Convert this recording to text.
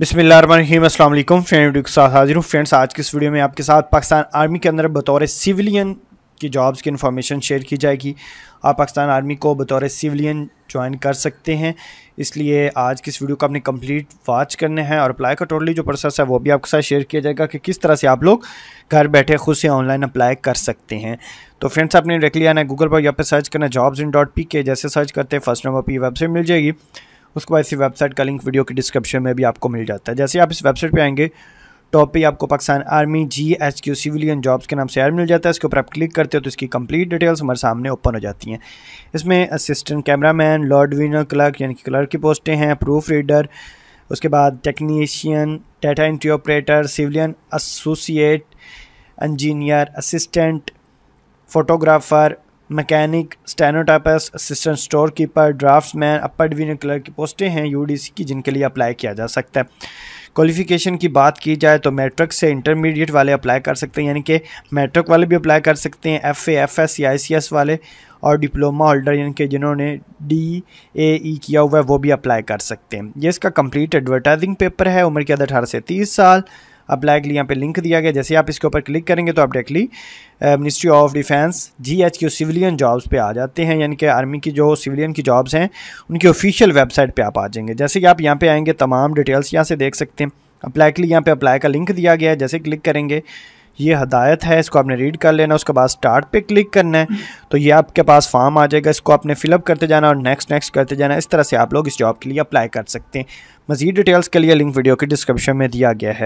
बिसमीम अलकुम friend video के साथ हाजिर हूँ फ्रेंड्स आज की इस वीडियो में आपके साथ पाकिस्तान आर्मी के अंदर बतौर सिविलियन की जॉब्स की इन्फॉर्मेशन शेयर की जाएगी आप पाकिस्तान आर्मी को बतौर सिविलियन ज्वाइन कर सकते हैं इसलिए आज की इस वीडियो को आपने कंप्लीट वॉच करने हैं और अप्लाई का टोटली जो प्रोसेस है वो भी आपके साथ शेयर किया जाएगा कि किस तरह से आप लोग घर बैठे खुद से ऑनलाइन अप्लाई कर सकते हैं तो फ्रेंड्स आपने डायरेक्टली आना है गूगल पर यहाँ पर सर्च करना जॉब्स इन डॉट पी के जैसे सर्च करते हैं फर्स्ट नंबर पर वेबसाइट मिल जाएगी उसके बाद इसी वेबसाइट का लिंक वीडियो के डिस्क्रिप्शन में भी आपको मिल जाता है जैसे आप इस वेबसाइट पर आएंगे टॉप पे आपको Pakistan army G H Q civilian jobs के नाम से ऐड मिल जाता है इसके ऊपर आप क्लिक करते हो तो इसकी कंप्लीट डिटेल्स हमारे सामने ओपन हो जाती हैं इसमें असिस्टेंट कैमरामैन लॉर्ड विनर क्लर्क यानी कि क्लर्क की पोस्टें हैं प्रूफ रीडर उसके बाद technician data entry operator civilian associate engineer assistant photographer mechanic stenotypist assistant store keeper man upper division clerk की पोस्टें हैं यूडीसी की जिनके लिए अप्लाई किया जा सकता है क्वालिफिकेशन की बात की जाए तो मैट्रिक से इंटरमीडिएट वाले अप्लाई कर सकते हैं यानी कि मैट्रिक वाले भी अप्लाई कर सकते हैं एफ एफ एस या आई सी एस वाले और डिप्लोमा होल्डर यानी कि जिन्होंने डी ए ई किया हुआ है वो भी अप्लाई कर सकते हैं ये इसका कंप्लीट एडवर्टाइजिंग पेपर है उम्र की अदर अठारह से तीस साल अप्लाई के लिए यहाँ पे लिंक दिया गया जैसे आप इसके ऊपर क्लिक करेंगे तो आप directly ministry of defence G H की सिविलियन जॉब्स पे आ जाते हैं यानी कि आर्मी की जो सिविलियन की जॉब्स हैं उनकी ऑफिशियल वेबसाइट पे आप आ जाएंगे जैसे कि आप यहाँ पे आएंगे तमाम डिटेल्स यहाँ से देख सकते हैं अप्लाई के लिए यहाँ पर अप्लाई का लिंक दिया गया है जैसे क्लिक करेंगे ये हदायत है इसको आपने रीड कर लेना उसके बाद स्टार्ट पे क्लिक करना है तो ये आपके पास फॉर्म आ जाएगा इसको आपने फिलअप करते जाना और नेक्स्ट नेक्स्ट करते जाना इस तरह से आप लोग इस जॉब के लिए अप्लाई कर सकते हैं मज़ीद डिटेल्स के लिए लिंक वीडियो के डिस्क्रिप्शन में दिया गया है